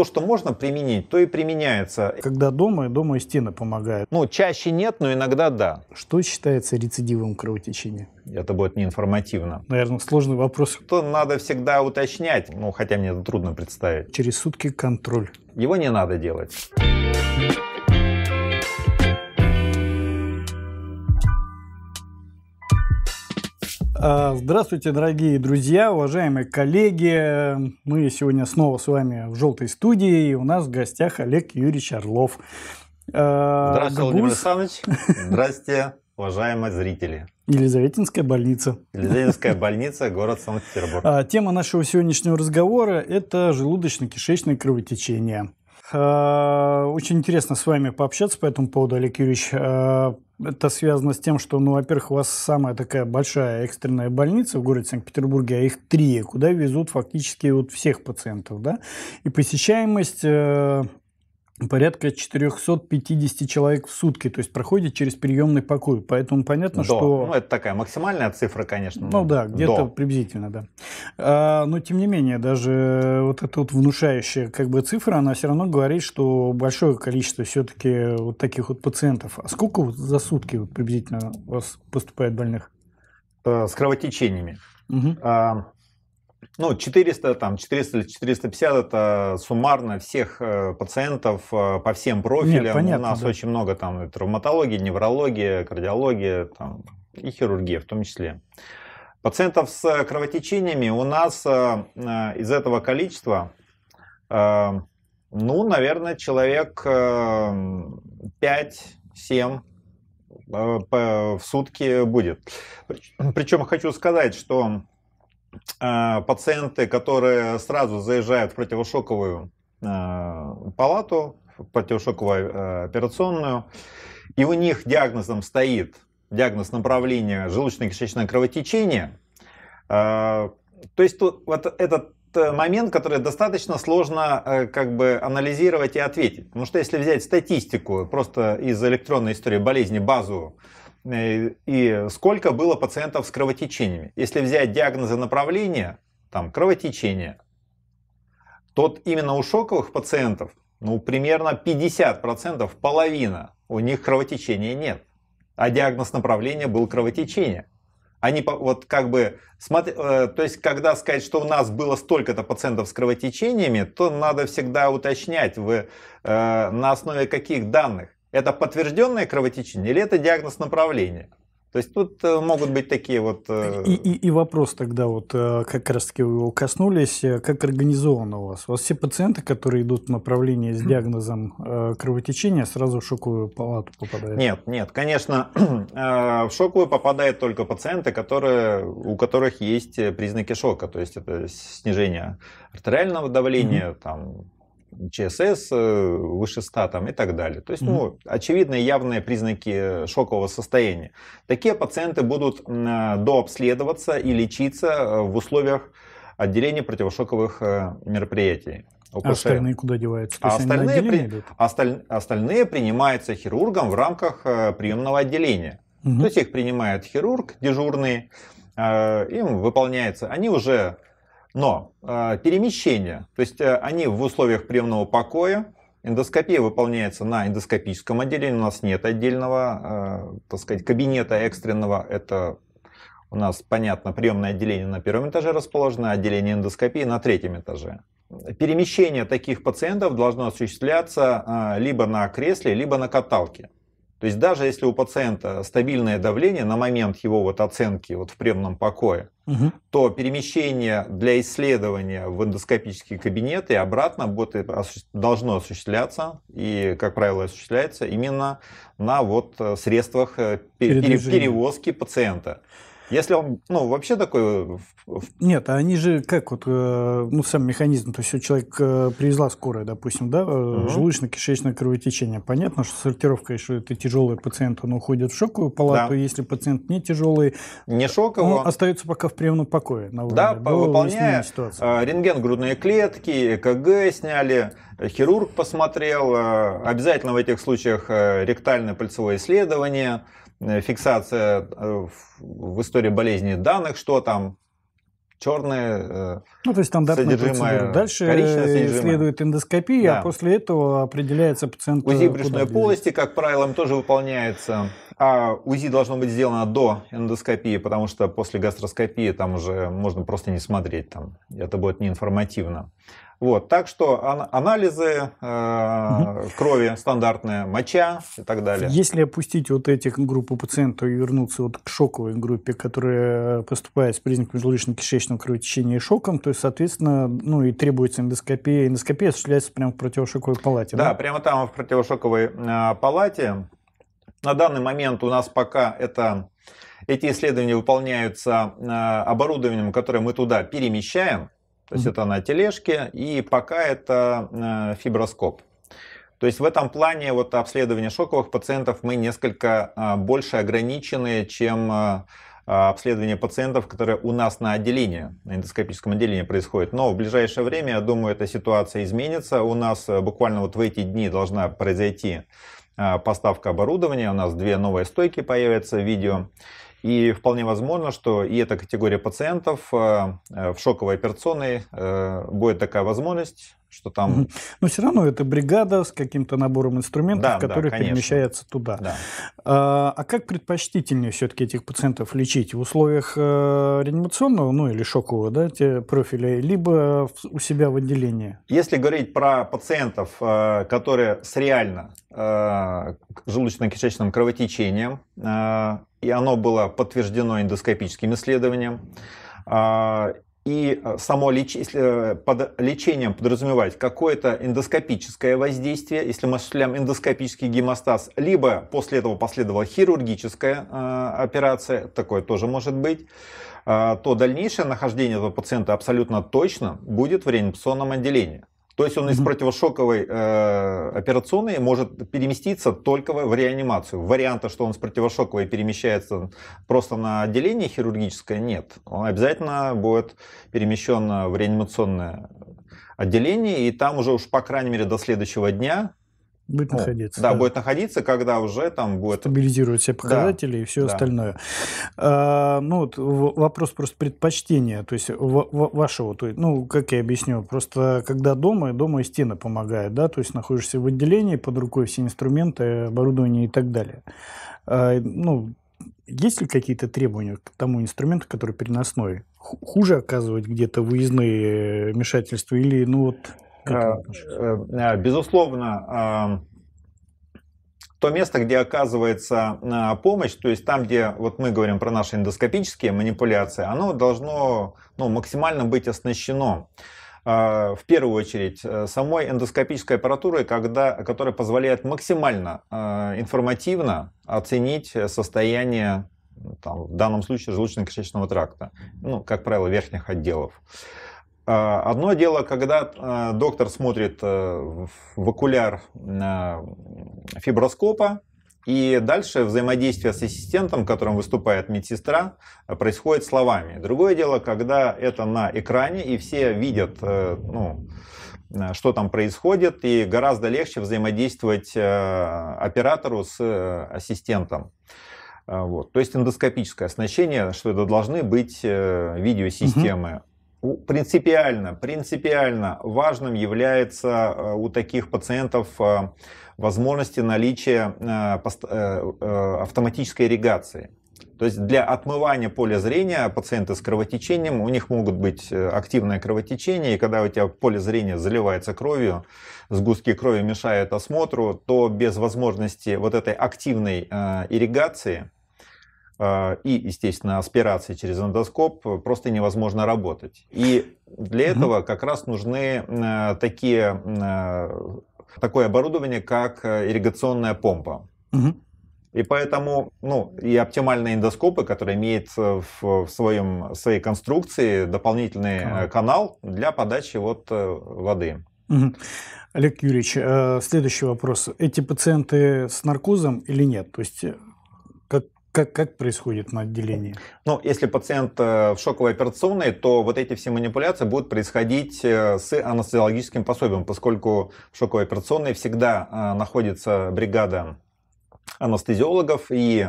то, что можно применить, то и применяется. Когда дома, дома и стены помогают. Ну, чаще нет, но иногда да. Что считается рецидивом кровотечения? Это будет неинформативно. Наверное, сложный вопрос. То надо всегда уточнять, ну, хотя мне это трудно представить. Через сутки контроль. Его не надо делать. А, здравствуйте, дорогие друзья, уважаемые коллеги. Мы сегодня снова с вами в «Желтой студии», и у нас в гостях Олег Юрьевич Орлов. А, здравствуйте, Габуз. Владимир Александрович. Здравствуйте, уважаемые зрители. Елизаветинская больница. Елизаветинская больница, город Санкт-Петербург. А, тема нашего сегодняшнего разговора – это желудочно-кишечное кровотечение. Э, очень интересно с вами пообщаться по этому поводу, Олег Юрьевич. Э, это связано с тем, что, ну, во-первых, у вас самая такая большая экстренная больница в городе Санкт-Петербурге, а их три, куда везут фактически вот всех пациентов, да? И посещаемость э, порядка 450 человек в сутки, то есть проходит через приемный покой. Поэтому понятно, До. что... Ну, это такая максимальная цифра, конечно. Ну, ну да, где-то приблизительно, да. А, но тем не менее, даже вот эта вот внушающая как бы цифра, она все равно говорит, что большое количество все-таки вот таких вот пациентов. А сколько вот за сутки вот приблизительно у вас поступает больных? Э, с кровотечениями. Угу. А ну, 400, там, 400 или 450 это суммарно всех э, пациентов э, по всем профилям. Нет, понятно, У нас да. очень много там травматологии, неврологии, кардиологии там, и хирургия в том числе. Пациентов с э, кровотечениями у нас из этого количества, ну, наверное, человек 5-7 в сутки будет. Причем хочу сказать, что а, пациенты, которые сразу заезжают в противошоковую а, палату, в противошоковую а, операционную, и у них диагнозом стоит диагноз направления желудочно-кишечное кровотечение, то есть тут, вот этот э, момент, который достаточно сложно э, как бы анализировать и ответить. Потому что если взять статистику просто из электронной истории болезни базу. Э, и сколько было пациентов с кровотечениями. Если взять диагнозы направления, там кровотечение, то именно у шоковых пациентов, ну, примерно 50%, половина, у них кровотечения нет. А диагноз направления был кровотечение. Они вот как бы, смотри, э, то есть когда сказать, что у нас было столько-то пациентов с кровотечениями, то надо всегда уточнять, вы, э, на основе каких данных. Это подтвержденное кровотечение или это диагноз направления? То есть тут э, могут быть такие вот... Э, и, и, и вопрос тогда, вот э, как раз таки вы его коснулись, как организовано у вас? У вас все пациенты, которые идут в направление с диагнозом кровотечения, сразу в шоковую палату попадают? Нет, нет, конечно, в шоковую попадают только пациенты, которые, у которых есть признаки шока, то есть это снижение артериального давления, mm-hmm. там ЧСС э, выше 100 там, и так далее. То есть, ну, очевидные явные признаки шокового состояния. Такие пациенты будут э, дообследоваться и лечиться э, в условиях отделения противошоковых мероприятий. ОПШ. А остальные куда деваются? А остальные, при... осталь... остальные принимаются хирургом в рамках приемного отделения. Угу. То есть их принимает хирург, дежурный, им выполняется. Они уже но э, а, перемещение, то есть э, они в условиях приемного покоя, эндоскопия выполняется на эндоскопическом отделении, у нас нет отдельного, э, так сказать, кабинета экстренного, это у нас, понятно, приемное отделение на первом этаже расположено, отделение эндоскопии на третьем этаже. Перемещение таких пациентов должно осуществляться э, либо на кресле, либо на каталке. То есть даже если у пациента стабильное давление на момент его вот оценки вот в премном покое, угу. то перемещение для исследования в эндоскопический кабинет и обратно будет, должно осуществляться и, как правило, осуществляется именно на вот э, средствах э, перевозки пациента. Если он, ну, вообще такой... Э, Нет, а они же как вот, э, ну, сам механизм, то есть у человека э, привезла скорая, допустим, да, угу. желудочно-кишечное кровотечение. Понятно, что сортировка, если это тяжелый пациент, он уходит в шоковую палату, да. если пациент не тяжелый, не шоковый, он остается пока в приемном покое. На да, Было выполняя рентген грудной клетки, ЭКГ сняли, хирург посмотрел, обязательно в этих случаях ректальное пальцевое исследование, Э, фиксация э, в истории болезни данных, что там черное э, Ну, то есть стандартная процедура. Дальше следует эндоскопия, а да. а после этого определяется пациент... УЗИ брюшной полости, как правило, тоже выполняется. А УЗИ должно быть сделано до эндоскопии, потому что после гастроскопии там уже можно просто не смотреть. Там. Это будет неинформативно. Вот, так что анализы э, угу. крови стандартная, моча и так далее. Если опустить вот этих группу пациентов и вернуться вот к шоковой группе, которая поступает с признаками желудочно-кишечного кровотечения и шоком, то есть, соответственно, ну и требуется эндоскопия. Эндоскопия осуществляется прямо в противошоковой палате. Да, да? прямо там в противошоковой э, палате. На данный момент у нас пока это эти исследования выполняются э, оборудованием, которое мы туда перемещаем. То есть это на тележке, и пока это э, фиброскоп. То есть в этом плане вот обследование шоковых пациентов мы несколько э, больше ограничены, чем э, обследование пациентов, которые у нас на отделении, на эндоскопическом отделении происходит. Но в ближайшее время, я думаю, эта ситуация изменится. У нас буквально вот в эти дни должна произойти поставка оборудования. У нас две новые стойки появятся, видео. И вполне возможно, что и эта категория пациентов э, э, в шоковой операционной э, будет такая возможность, что там... Но все равно это бригада с каким-то набором инструментов, да, который да, конечно. перемещается туда. Да. А, а как предпочтительнее все-таки этих пациентов лечить? В условиях реанимационного, ну или шокового да, те профиля, либо у себя в отделении? Если говорить про пациентов, которые с реально желудочно-кишечным кровотечением, и оно было подтверждено эндоскопическим исследованием. А, и э, само леч... Э, под лечением подразумевать какое-то эндоскопическое воздействие, если мы осуществляем эндоскопический гемостаз, либо после этого последовала хирургическая э, операция, такое тоже может быть, то дальнейшее нахождение этого пациента абсолютно точно будет в реанимационном отделении. То есть он из противошоковой э, операционной может переместиться только в реанимацию. Варианта, что он с противошоковой перемещается просто на отделение хирургическое, нет. Он обязательно будет перемещен в реанимационное отделение, и там уже уж, по крайней мере, до следующего дня Будет ну, находиться. Да, да, будет находиться, когда уже там будет... стабилизировать все показатели да, и все да. остальное. А, ну, вот вопрос просто предпочтения, то есть вашего, то есть, ну, как я объясню, просто когда дома, дома и стена помогает, да, то есть находишься в отделении, под рукой все инструменты, оборудование и так далее. А, ну, есть ли какие-то требования к тому инструменту, который переносной? Хуже оказывать где-то выездные э, вмешательства или, ну, вот Э, э, э, безусловно, то место, где оказывается помощь, то есть там, где вот мы говорим про наши эндоскопические манипуляции, оно должно ну, максимально быть оснащено в первую очередь самой эндоскопической аппаратурой, когда, которая позволяет максимально информативно оценить состояние, ну, там, в данном случае, желудочно-кишечного тракта, ну, как правило, верхних отделов. А, одно дело, когда а, доктор смотрит э, в окуляр фиброскопа, и дальше взаимодействие с ассистентом, которым выступает медсестра, происходит словами. Другое дело, когда это на экране, и все видят, э, ну, э, что там происходит, и гораздо легче взаимодействовать оператору с ассистентом. А, вот. То есть эндоскопическое оснащение, что это должны быть видеосистемы. Угу. Ну, принципиально, принципиально важным является э, у таких пациентов э, возможности наличия э, автоматической ирригации. То есть для отмывания поля зрения пациенты с кровотечением, у них могут быть активное кровотечение, и когда у тебя поле зрения заливается кровью, сгустки крови мешают осмотру, то без возможности вот этой активной ирригации а, и, естественно, аспирации через эндоскоп просто невозможно работать. И для этого как раз нужны э, такие, э, такое оборудование, как э, ирригационная помпа. И поэтому, ну, и оптимальные эндоскопы, которые имеют в, своем, своей конструкции дополнительный канал, канал для подачи вот воды. Угу. Олег Юрьевич, следующий вопрос. Эти пациенты с наркозом или нет? То есть как, как происходит на отделении? Ну, если пациент э, в шоковой операционной, то вот эти все манипуляции будут происходить э, с анестезиологическим пособием, поскольку в шоковой операционной всегда э, находится бригада анестезиологов, и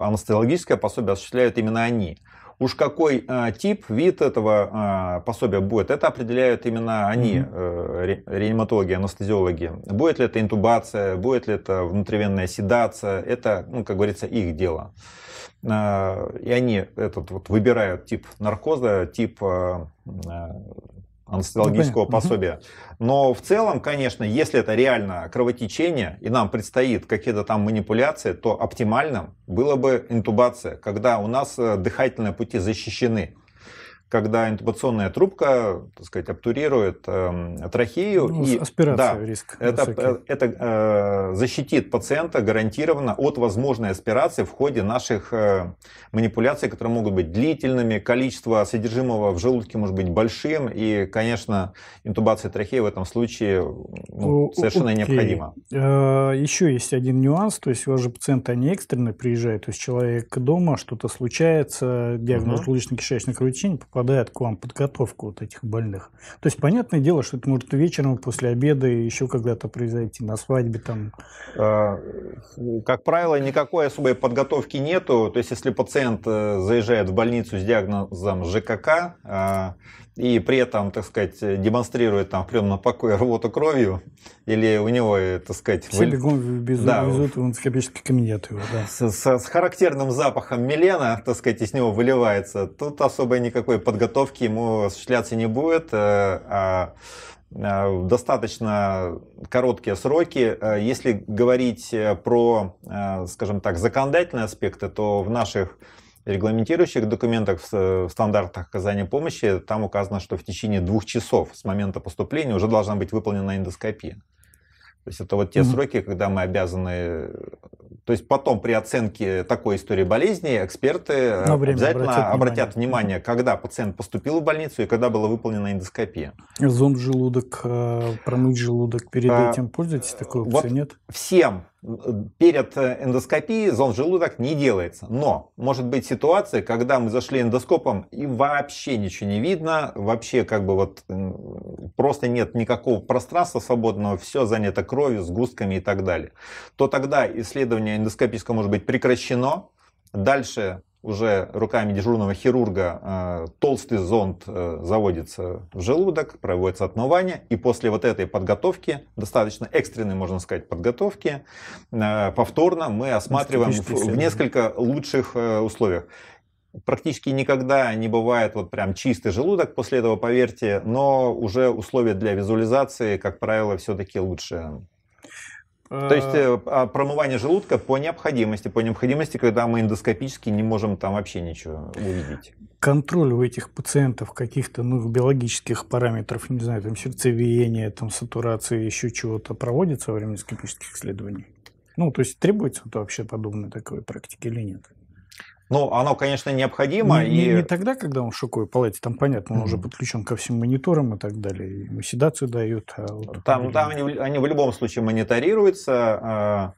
анестезиологическое пособие осуществляют именно они. Уж какой э, тип, вид этого э, пособия будет, это определяют именно они, э, ре, реаниматологи, анестезиологи. Будет ли это интубация, будет ли это внутривенная седация, это, ну, как говорится, их дело. Э, и они этот вот выбирают тип наркоза, тип э, анестезиологического ну, пособия. Но в целом, конечно, если это реально кровотечение, и нам предстоит какие-то там манипуляции, то оптимальным было бы интубация, когда у нас э, дыхательные пути защищены когда интубационная трубка, так сказать, обтурирует э, трахею. Ну, и, аспирация да, риск. Это, э, это э, защитит пациента гарантированно от возможной аспирации в ходе наших э, манипуляций, которые могут быть длительными, количество содержимого в желудке может быть большим, и, конечно, интубация трахеи в этом случае ну, совершенно okay. необходима. Э, Еще есть один нюанс, то есть у вас же пациенты, они экстренно приезжают, то есть человек дома, что-то случается, диагноз желудочно-кишечных кровотечений, попадает попадает к вам подготовка вот этих больных. То есть, понятное дело, что это может вечером, после обеда, еще когда-то произойти, на свадьбе там. А, как правило, никакой особой подготовки нету. То есть, если пациент э, заезжает в больницу с диагнозом ЖКК, и при этом, так сказать, демонстрирует там в пленном покое рвоту кровью, или у него, э, так сказать... Все вы... бегом везут, да, везут в эндоскопический кабинет его, да. С, с, с характерным запахом милена, так сказать, из него выливается. Тут особой никакой подготовки ему осуществляться не будет, э, а в а, достаточно короткие сроки. Э, если говорить про, скажем так, законодательные аспекты, то в наших регламентирующих документах э, в стандартах оказания помощи там указано, что в течение двух часов с момента поступления уже должна быть выполнена эндоскопия. То есть это вот те mm-hmm. сроки, когда мы обязаны... Э, то есть потом при оценке такой истории болезни эксперты э, обязательно обратят внимание. внимание, когда пациент поступил в больницу и когда была выполнена эндоскопия. Зонд желудок, промыть желудок перед а, этим пользуетесь такой опцией, вот нет? Всем перед э, эндоскопией зон желудок не делается. Но может быть ситуация, когда мы зашли эндоскопом и вообще ничего не видно, вообще как бы вот просто нет никакого пространства свободного, все занято кровью, сгустками и так далее. То тогда исследование эндоскопическое может быть прекращено, дальше уже руками дежурного хирурга э, толстый зонд э, заводится в желудок, проводится отмывание, и после вот этой подготовки, достаточно экстренной, можно сказать, подготовки, э, повторно мы осматриваем в, в несколько лучших условиях. Практически никогда не бывает вот прям чистый желудок после этого, поверьте, но уже условия для визуализации, как правило, все-таки лучше. То есть э, а промывание желудка по необходимости, по необходимости, когда мы эндоскопически не можем там вообще ничего увидеть. Контроль у этих пациентов каких-то ну, биологических параметров, не знаю, там сердцевиения, там сатурации, еще чего-то проводится во время эндоскопических исследований? Ну, то есть требуется -то вообще подобной такой практики или нет? Ну, оно, конечно, необходимо. Не, и... не, не тогда, когда он в шоковой палате, там понятно, он mm-hmm. уже подключен ко всем мониторам и так далее, ему седацию дают. А вот там там они, они в любом случае мониторируются, а,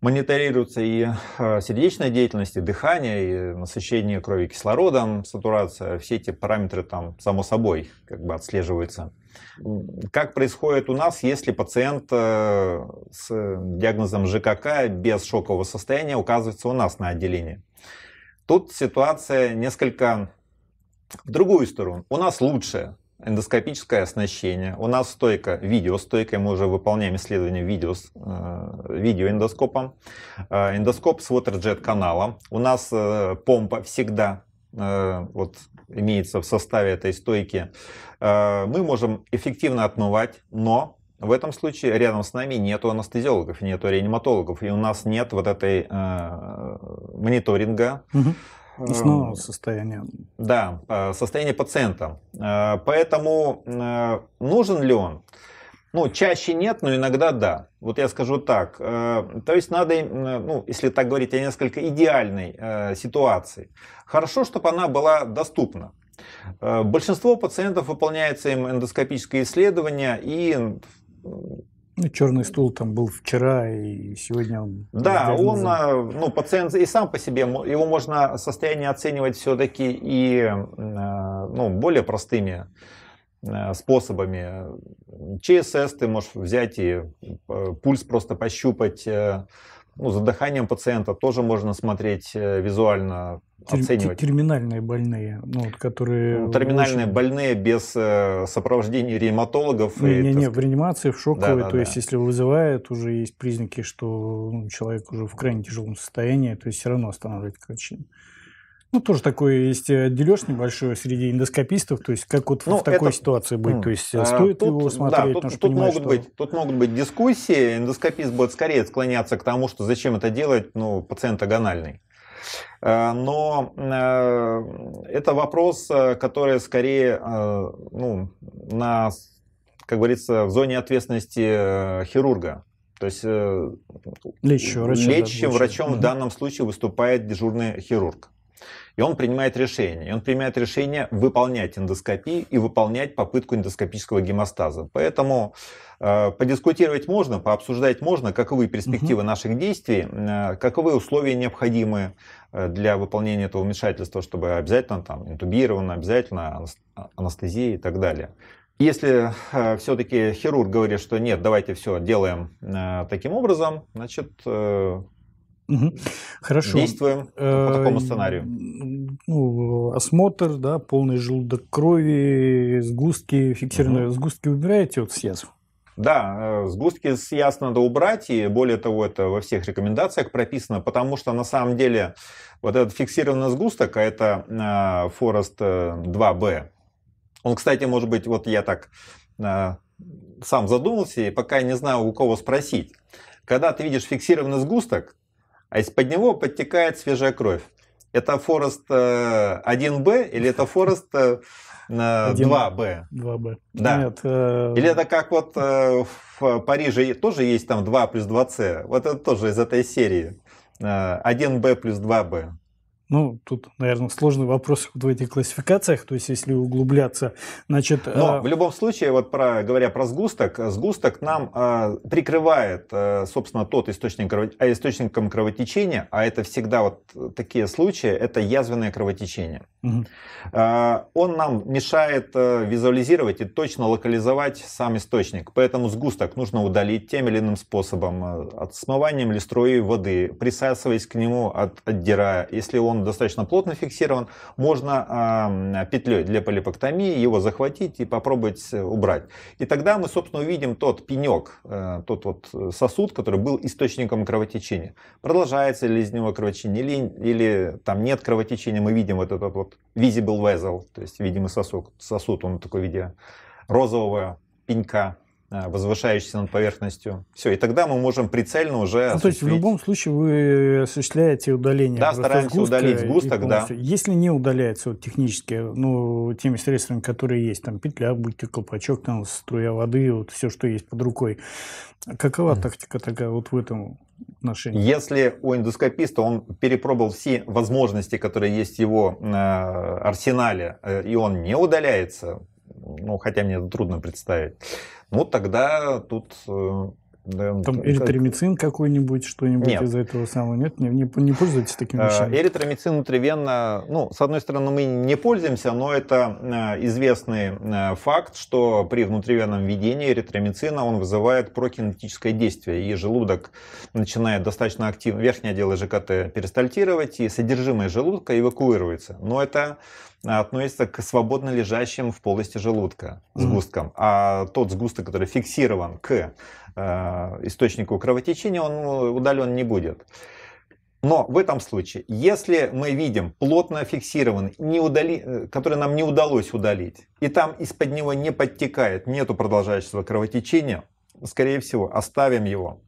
мониторируются и а, сердечная деятельность, и дыхание, и насыщение крови кислородом, сатурация, все эти параметры там само собой как бы отслеживаются. Как происходит у нас, если пациент э, с диагнозом ЖКК без шокового состояния указывается у нас на отделении? Тут ситуация несколько в другую сторону. У нас лучшее эндоскопическое оснащение, у нас стойка, видеостойка, мы уже выполняем исследование видео, э, видеоэндоскопом, э, эндоскоп с waterjet канала, у нас помпа всегда, Э, вот имеется в составе этой стойки, э, мы можем эффективно отмывать, но в этом случае рядом с нами нету анестезиологов, нету реаниматологов, и у нас нет вот этой э, мониторинга. Угу состояния. Да, состояние пациента. Поэтому нужен ли он? Ну, чаще нет, но иногда да. Вот я скажу так. Э, то есть надо, э, ну, если так говорить, о несколько идеальной э, ситуации. Хорошо, чтобы она была доступна. Большинство пациентов выполняется им эндоскопическое исследование и ну, Черный стул там был вчера и сегодня он. Да, он, ну, пациент и сам по себе, его можно состояние оценивать все-таки и ну, более простыми Э, способами. ЧСС ты можешь взять и э, пульс просто пощупать, э, ну, за дыханием пациента тоже можно смотреть визуально, Тер- оценивать. Терминальные больные, ну, вот, которые... Ну, терминальные очень... больные без сопровождения реаниматологов. Не, и, не, не, сказать... в реанимации, в шоковой, да, то да. есть если вызывает, уже есть признаки, что ну, человек уже в крайне тяжелом состоянии, то есть все равно останавливать качину. Ну, тоже такой есть э, дележ небольшой среди эндоскопистов, то есть как вот ну, в такой это... ситуации быть, то есть э, а, стоит тут, его смотреть, да, тут, что тут могут что... Быть, тут могут быть дискуссии, эндоскопист будет скорее склоняться к тому, что зачем это делать, ну, пациент агональный. Э, но это вопрос, который скорее ну, на, как говорится, в зоне ответственности хирурга. То есть лечащим, врачом, лечащим врачом да. в данном случае выступает дежурный хирург. И он принимает решение. И он принимает решение выполнять эндоскопию и выполнять попытку эндоскопического гемостаза. Поэтому э, подискутировать можно, пообсуждать можно, каковы перспективы угу. наших действий, э, каковы условия необходимы э, для выполнения этого вмешательства, чтобы обязательно там интубировано, обязательно анестезия и так далее. Если э, все-таки хирург говорит, что нет, давайте все делаем э, таким образом, значит, э, Хорошо. Действуем по э, такому сценарию. Ну, осмотр, да, полный желудок крови, сгустки фиксированные. Угу. Сгустки убираете от съязв? Да, э, сгустки с яс надо убрать, и более того, это во всех рекомендациях прописано, потому что на самом деле вот этот фиксированный сгусток, а это э, Forest 2B, он, кстати, может быть, вот я так сам задумался, и пока я не знаю, у кого спросить. Когда ты видишь фиксированный сгусток, а из-под него подтекает свежая кровь. Это Форест 1Б э, или это Форест 2Б? Э, 2Б. Да. Нет, э... Или это как вот э, в Париже тоже есть там 2 плюс 2С. Вот это тоже из этой серии. 1Б плюс 2Б. Ну, тут, наверное, сложный вопрос вот в этих классификациях, то есть если углубляться, значит... Но э... в любом случае, вот про, говоря про сгусток, э, сгусток нам э, прикрывает, э, собственно, тот источник, а источником кровотечения, а это всегда вот такие случаи, это язвенное кровотечение. Угу. Э, он нам мешает э, визуализировать и точно локализовать сам источник, поэтому сгусток нужно удалить тем или иным способом, э, от смыванием или струей воды, присасываясь к нему, от, отдирая. Если он он достаточно плотно фиксирован, можно а, петлей для полипоктомии его захватить и попробовать убрать. И тогда мы, собственно, увидим тот пенек, э, тот вот сосуд, который был источником кровотечения. Продолжается ли из него кровотечение или, или там нет кровотечения, мы видим вот этот вот visible vessel, то есть видимый сосуд, сосуд он такой в виде розового пенька. А, возвышающийся над поверхностью. Все, и тогда мы можем прицельно уже ну, То есть в любом случае вы осуществляете удаление. Да, стараемся сгустка удалить сгусток, да. Если не удаляется вот, технически, ну, теми средствами, которые есть, там петля, будьте колпачок, там струя воды, вот все, что есть под рукой, какова mm. тактика такая вот в этом отношении? Если у эндоскописта он перепробовал все возможности, которые есть в его э, арсенале, э, и он не удаляется, ну, хотя мне это трудно представить, ну, тогда тут э, там эритромицин какой-нибудь, что-нибудь нет. из этого самого? Нет, не, не, не пользуетесь такими э, вещами? Эритромицин внутривенно, ну, с одной стороны, мы не пользуемся, но это э, известный э, факт, что при внутривенном введении эритромицина он вызывает прокинетическое действие, и желудок начинает достаточно активно, верхнее отдело ЖКТ перистальтировать, и содержимое желудка эвакуируется. Но это относится к свободно лежащим в полости желудка сгусткам, mm-hmm. а тот сгусток, который фиксирован к Э, источнику кровотечения, он ну, удален не будет. Но в этом случае, если мы видим плотно фиксированный, не удали, э, который нам не удалось удалить, и там из-под него не подтекает, нету продолжающего кровотечения, скорее всего, оставим его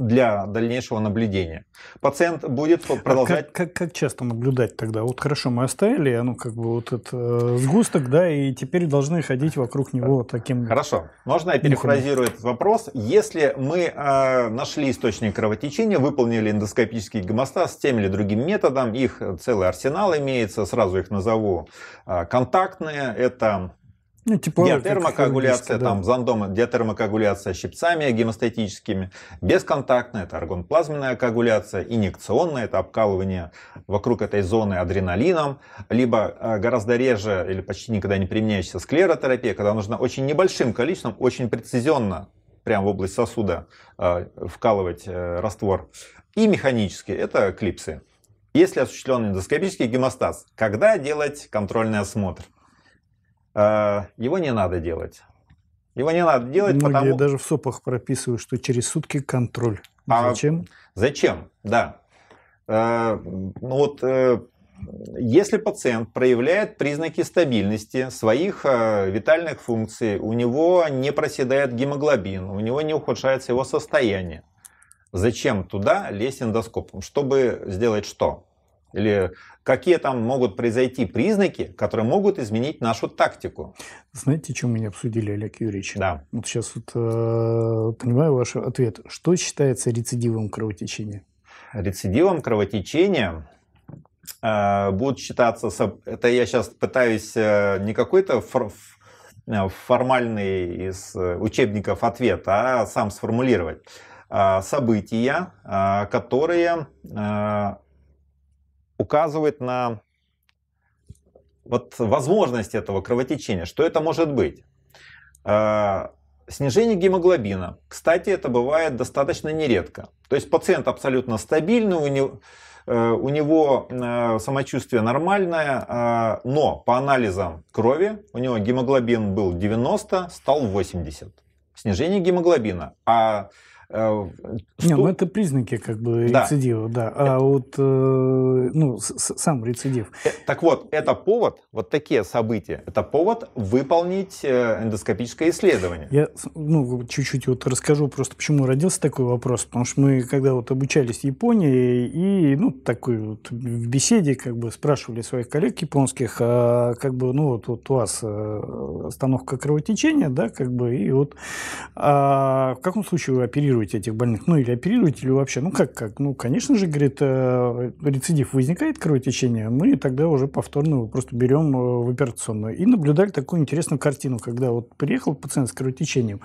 для дальнейшего наблюдения. Пациент будет а продолжать... А как, как, как часто наблюдать тогда? Вот хорошо, мы оставили, ну как бы вот этот э, сгусток, да, и теперь должны ходить вокруг него таким... Хорошо. Можно я перефразирую этот вопрос? Если мы э, нашли источник кровотечения, выполнили эндоскопический гомостаз тем или другим методом, их целый арсенал имеется, сразу их назову. Э, контактные – это ну, типа диатермокоагуляция, да. там, зондома, диатермокоагуляция щипцами гемостатическими, бесконтактная, это аргонплазменная коагуляция, инъекционная, это обкалывание вокруг этой зоны адреналином, либо э, гораздо реже или почти никогда не применяющаяся склеротерапия, когда нужно очень небольшим количеством, очень прецизионно прямо в область сосуда э, вкалывать э, раствор. И механически это клипсы. Если осуществлен эндоскопический гемостаз, когда делать контрольный осмотр? Э, его не надо делать. Его не надо делать, Многие ну, потому... даже в сопах прописывают, что через сутки контроль. А зачем? Зачем, да. Э, ну вот, э, если пациент проявляет признаки стабильности своих витальных функций, у него не проседает гемоглобин, у него не ухудшается его состояние, зачем туда лезть эндоскопом? Чтобы сделать что? Или какие там могут произойти признаки, которые могут изменить нашу тактику? Знаете, чем мы обсудили, Олег Юрьевич? Да. Вот сейчас вот, э, понимаю ваш ответ. Что считается рецидивом кровотечения? Рецидивом кровотечения э, будут считаться... Это я сейчас пытаюсь э, не какой-то фор, э, формальный из э, учебников ответ, а сам сформулировать. Э, события, э, которые... Э, указывает на вот возможность этого кровотечения. Что это может быть? А, снижение гемоглобина. Кстати, это бывает достаточно нередко. То есть пациент абсолютно стабильный, у него, э, у него э, самочувствие нормальное, а, но по анализам крови у него гемоглобин был 90, стал 80. Снижение гемоглобина. А что... Э, Не, ну это признаки как бы да. рецидива, да. А это... вот э, ну, сам рецидив. Э, так вот, это повод, вот такие события, это повод выполнить эндоскопическое исследование. Я ну, чуть-чуть вот расскажу просто, почему родился такой вопрос. Потому что мы, когда вот обучались в Японии, и ну, такой вот в беседе как бы спрашивали своих коллег японских, а, как бы, ну вот, вот у вас остановка кровотечения, да, как бы, и вот а, в каком случае вы оперируете? оперируете этих больных, ну или оперируете, или вообще, ну как, как, ну конечно же, говорит, э, рецидив возникает кровотечение, мы ну, тогда уже повторно его просто берем э, в операционную. И наблюдали такую интересную картину, когда вот приехал пациент с кровотечением,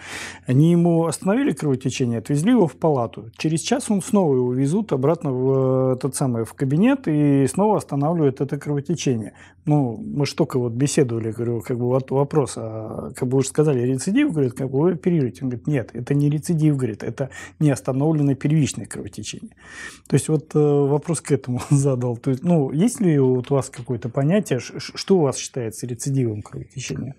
они ему остановили кровотечение, отвезли его в палату, через час он снова его везут обратно в э, тот самый, в кабинет и снова останавливают это кровотечение. Ну, мы же только вот беседовали, говорю, как бы вот вопрос, а, как бы вы же сказали, рецидив, говорит, как бы вы оперируете? Он говорит, нет, это не рецидив, говорит, это пока не остановлено первичное кровотечение. То есть вот э, вопрос к этому задал. То есть, ну, есть ли у вас какое-то понятие, что у вас считается рецидивом кровотечения?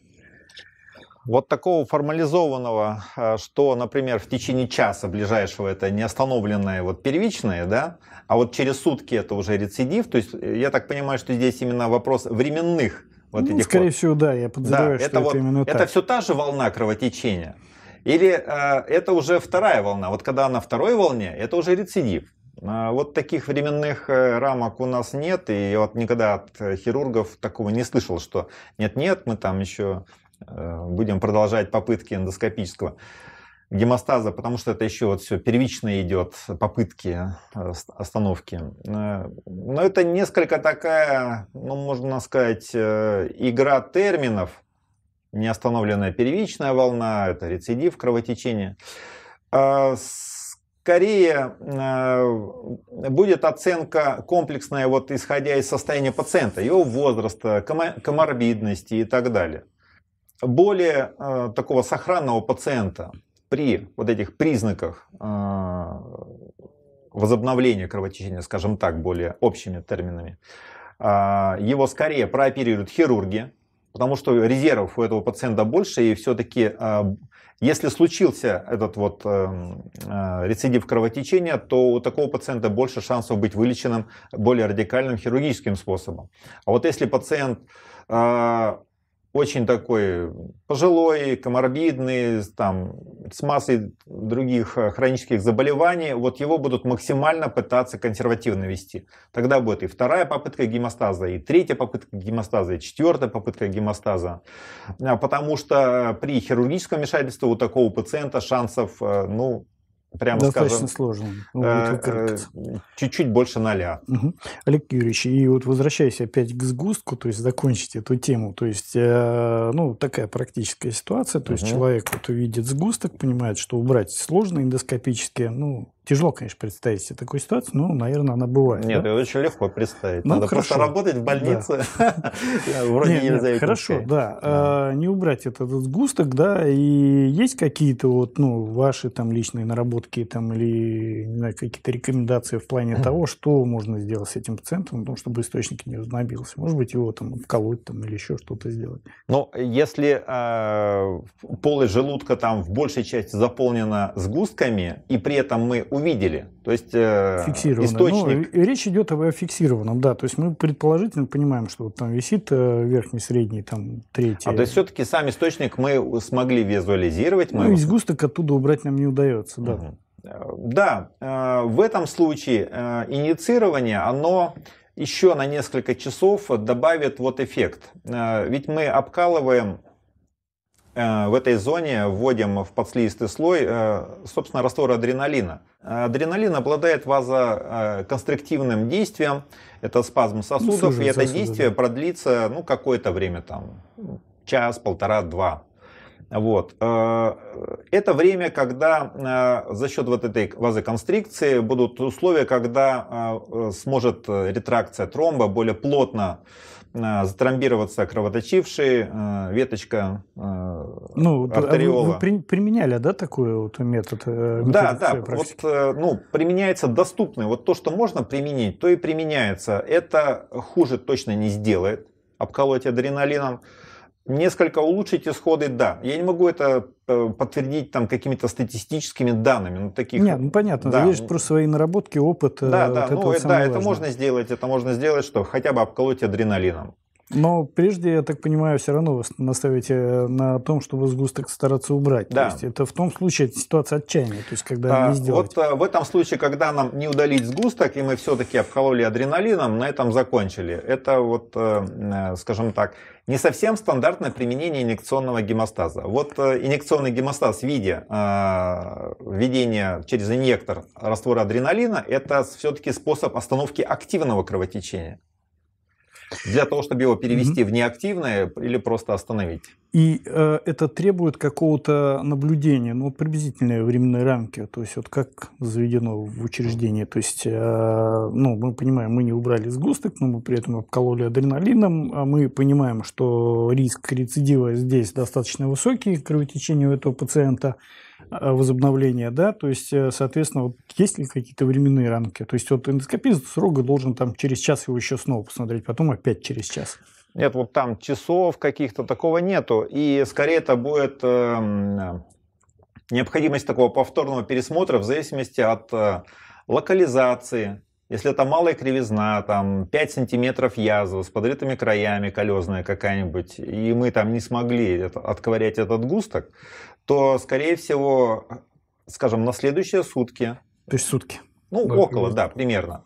Вот такого формализованного, а, что, например, в течение часа ближайшего это не остановленное вот первичное, да, а вот через сутки это уже рецидив. То есть э, я так понимаю, что здесь именно вопрос временных вот ну, этих скорее вот. всего, да, я подозреваю, да, что это, это вот, именно это так. Это все та же волна кровотечения. Или э, это уже вторая волна. Вот когда на второй волне, это уже рецидив. Э, вот таких временных э, рамок у нас нет, и я вот никогда от э, хирургов такого не слышал, что нет-нет, мы там еще будем продолжать попытки эндоскопического гемостаза, потому что это еще вот все первично идет, попытки остановки. Но это несколько такая, ну, можно сказать, игра терминов, неостановленная первичная волна, это рецидив кровотечения. А, скорее э, будет оценка комплексная, вот исходя из состояния пациента, его возраста, коморбидности и так далее. Более э, такого сохранного пациента при вот этих признаках э, возобновления кровотечения, скажем так, более общими терминами, а, его скорее прооперируют хирурги, потому что резервов у этого пациента больше, и все-таки, а, если случился этот вот эм, э, рецидив кровотечения, то у такого пациента больше шансов быть вылеченным более радикальным хирургическим способом. А вот если пациент а, очень такой э, пожилой, коморбидный, там, с массой других э, хронических заболеваний, вот его будут максимально пытаться консервативно вести. Тогда будет и вторая попытка гемостаза, и третья попытка гемостаза, и четвертая попытка гемостаза. А потому что э, при хирургическом вмешательстве у такого пациента шансов, ну, прямо Достаточно скажем... Э, э, чуть-чуть больше ноля. Угу. Олег Юрьевич, и вот возвращаясь опять к сгустку, то есть закончить эту тему, то есть, э, ну, такая практическая ситуация, то угу. есть человек вот увидит сгусток, понимает, что убрать сложно эндоскопически, ну, Тяжело, конечно, представить себе такую ситуацию, но, наверное, она бывает. Нет, да? это очень легко представить. Ну, Надо хорошо. просто работать в больнице. Вроде нельзя Хорошо, да. А, не убрать этот сгусток, да, и есть какие-то вот, ну, ваши там личные наработки там или, какие-то рекомендации в плане того, что можно сделать с этим пациентом, ну, чтобы источник не разнобился. Может быть, его там вколоть там или еще что-то сделать. Ну, если а, полость желудка там в большей части заполнена сгустками, и при этом мы увидели. То есть э, ну, источник... Ну, речь идет о фиксированном, да. То есть мы предположительно понимаем, что вот там висит э, верхний, средний, там третий. А то есть все-таки сам источник мы смогли визуализировать. Мы ну, его... изгусток оттуда убрать нам не удается, да. Угу. Да, э, в этом случае э, инициирование, оно еще на несколько часов добавит вот эффект. Ведь мы обкалываем Э, в этой зоне вводим в подслизистый слой, э, собственно, раствор адреналина. Э, адреналин обладает вазоконстриктивным действием, это спазм сосудов, ну, и это сосуды, действие да. продлится ну, какое-то время, там, час, полтора, два. Вот. Это время, когда за счет вот этой вазоконстрикции будут условия, когда сможет ретракция тромба более плотно а, затрамбироваться кровоточивший а, веточка а, ну, артериола. Вы, применяли, да, такой вот метод? Э, да, да, вот, э, ну, применяется доступный. Вот то, что можно применить, то и применяется. Это хуже точно не сделает, обколоть адреналином. Несколько улучшить исходы, да. Я не могу это э, подтвердить там какими-то статистическими данными, но ну, таких. Нет, ну понятно. Да. Ты видишь просто свои наработки, опыт. Да, э, да, ну это, да, это можно сделать, это можно сделать, что хотя бы обколоть адреналином. Но прежде, я так понимаю, все равно вы наставите э, на том, чтобы сгусток стараться убрать. Да. То есть это в том случае ситуация отчаяния, то есть когда а, не сделать. Вот э, в этом случае, когда нам не удалить сгусток, и мы все-таки обкололи адреналином, на этом закончили. Это вот, э, скажем так, не совсем стандартное применение инъекционного гемостаза. Вот инъекционный гемостаз в виде введения через инъектор раствора адреналина – это все-таки способ остановки активного кровотечения. Для того, чтобы его перевести mm-hmm. в неактивное или просто остановить. И э, это требует какого-то наблюдения, ну, приблизительной временной рамки, то есть вот как заведено в учреждении. То есть, э, ну, мы понимаем, мы не убрали сгусток, но мы при этом обкололи адреналином, а мы понимаем, что риск рецидива здесь достаточно высокий, кровотечение у этого пациента – Э, возобновления, да, то есть, э, соответственно, вот есть ли какие-то временные рамки? То есть, вот эндоскопист срок должен там через час его еще снова посмотреть, потом опять через час. Нет, вот там часов каких-то такого нету, и скорее это будет эм, э, необходимость такого повторного пересмотра в зависимости от э, локализации если это малая кривизна, там 5 сантиметров язва с подрытыми краями, колезная какая-нибудь, и мы там не смогли это, отковырять этот густок, то, скорее всего, скажем, на следующие сутки... То есть сутки? Ну, да, около, да, примерно.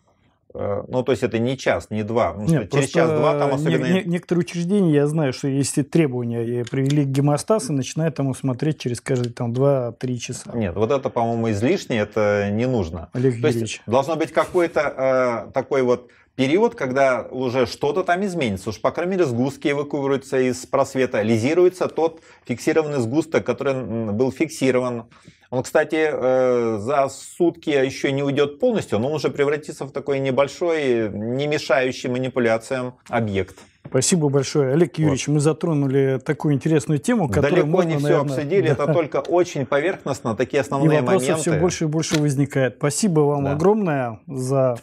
Э, ну, то есть это не час, не два. Нет, через час-два там особенно... Не, не, некоторые учреждения, я знаю, что если требования привели к гемостазу, начинают там смотреть через каждые там два-три часа. Нет, вот это, по-моему, излишне, это не нужно. Олег то Юрьевич. есть должно быть какой-то э, такой вот период, когда уже что-то там изменится. Уж, по крайней мере, сгустки эвакуируются из просвета, лизируется тот фиксированный сгусток, который был фиксирован он, кстати, э, за сутки еще не уйдет полностью, но он уже превратится в такой небольшой, не мешающий манипуляциям объект. Спасибо большое, Олег Юрьевич. Вот. Мы затронули такую интересную тему, которую Далеко можно, не все наверное... обсудили, да. это только очень поверхностно такие основные и моменты. все больше и больше возникает. Спасибо вам да. огромное за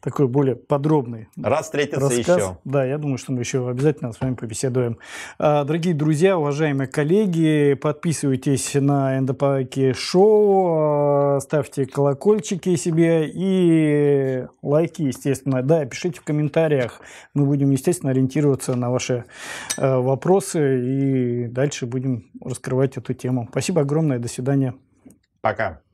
такой более подробный Раз встретиться рассказ. еще. Да, я думаю, что мы еще обязательно с вами побеседуем. А, дорогие друзья, уважаемые коллеги, подписывайтесь на Эндопаки Шоу, а, ставьте колокольчики себе и лайки, естественно. Да, пишите в комментариях. Мы будем, естественно, ориентироваться на ваши а, вопросы и дальше будем раскрывать эту тему. Спасибо огромное, до свидания. Пока.